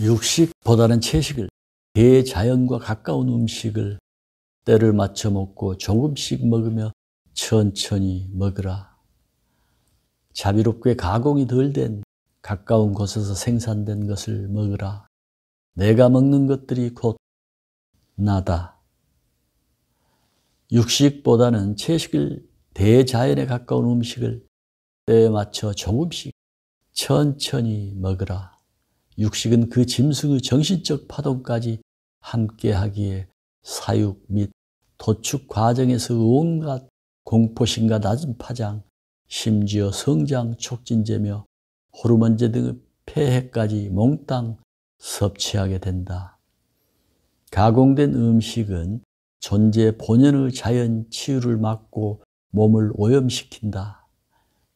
육식보다는 채식을 대자연과 가까운 음식을 때를 맞춰 먹고 조금씩 먹으며 천천히 먹으라. 자비롭게 가공이 덜 된 가까운 곳에서 생산된 것을 먹으라. 내가 먹는 것들이 곧 나다. 육식보다는 채식을 대자연에 가까운 음식을 때에 맞춰 조금씩 천천히 먹으라. 육식은 그 짐승의 정신적 파동까지 함께하기에 사육 및 도축 과정에서 온갖 공포심과 낮은 파장, 심지어 성장 촉진제며 호르몬제 등의 폐해까지 몽땅 섭취하게 된다. 가공된 음식은 존재 본연의 자연 치유를 막고 몸을 오염시킨다.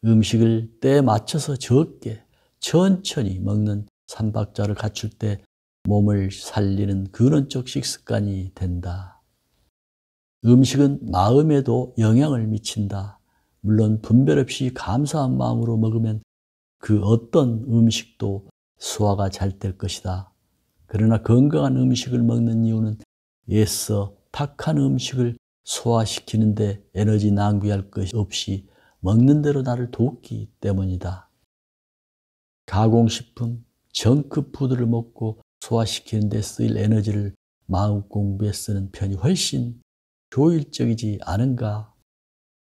음식을 때에 맞춰서 적게 천천히 먹는 삼박자를 갖출 때 몸을 살리는 근원적 식습관이 된다. 음식은 마음에도 영향을 미친다. 물론 분별 없이 감사한 마음으로 먹으면 그 어떤 음식도 소화가 잘 될 것이다. 그러나 건강한 음식을 먹는 이유는 애써 탁한 음식을 소화시키는데 에너지 낭비할 것이 없이 먹는 대로 나를 돕기 때문이다. 가공식품, 정크푸드를 먹고 소화시키는 데 쓰일 에너지를 마음 공부에 쓰는 편이 훨씬 효율적이지 않은가